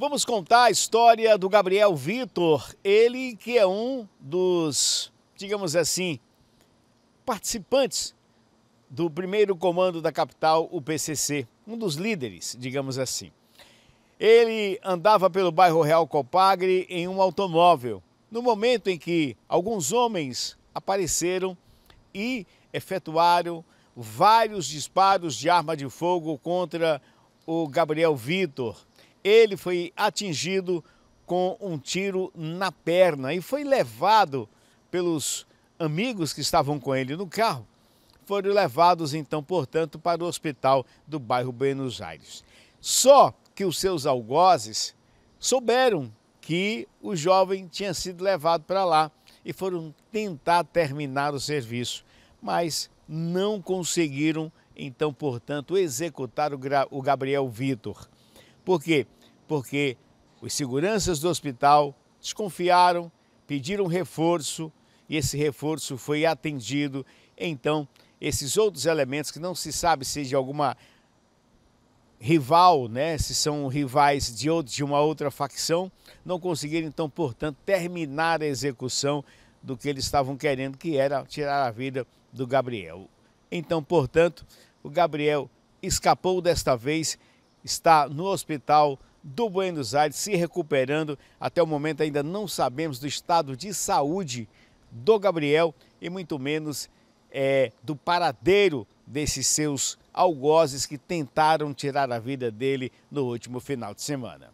Vamos contar a história do Gabriel Vitor, ele que é um dos, digamos assim, participantes do primeiro comando da capital, o PCC, um dos líderes, digamos assim. Ele andava pelo bairro Real Copagre em um automóvel, no momento em que alguns homens apareceram e efetuaram vários disparos de arma de fogo contra o Gabriel Vitor ele foi atingido com um tiro na perna e foi levado pelos amigos que estavam com ele no carro. Foram levados então, portanto, para o hospital do bairro Buenos Aires. Só que os seus algozes souberam que o jovem tinha sido levado para lá e foram tentar terminar o serviço, mas não conseguiram, então, portanto, executar o Gabriel Vitor. Por quê? Porque os seguranças do hospital desconfiaram, pediram reforço e esse reforço foi atendido. Então, esses outros elementos que não se sabe se é de alguma rival, né, se são rivais de, outro, de uma outra facção, não conseguiram, então, portanto, terminar a execução do que eles estavam querendo, que era tirar a vida do Gabriel. Então, portanto, o Gabriel escapou desta vez está no hospital do Buenos Aires se recuperando. Até o momento ainda não sabemos do estado de saúde do Gabriel e muito menos é, do paradeiro desses seus algozes que tentaram tirar a vida dele no último final de semana.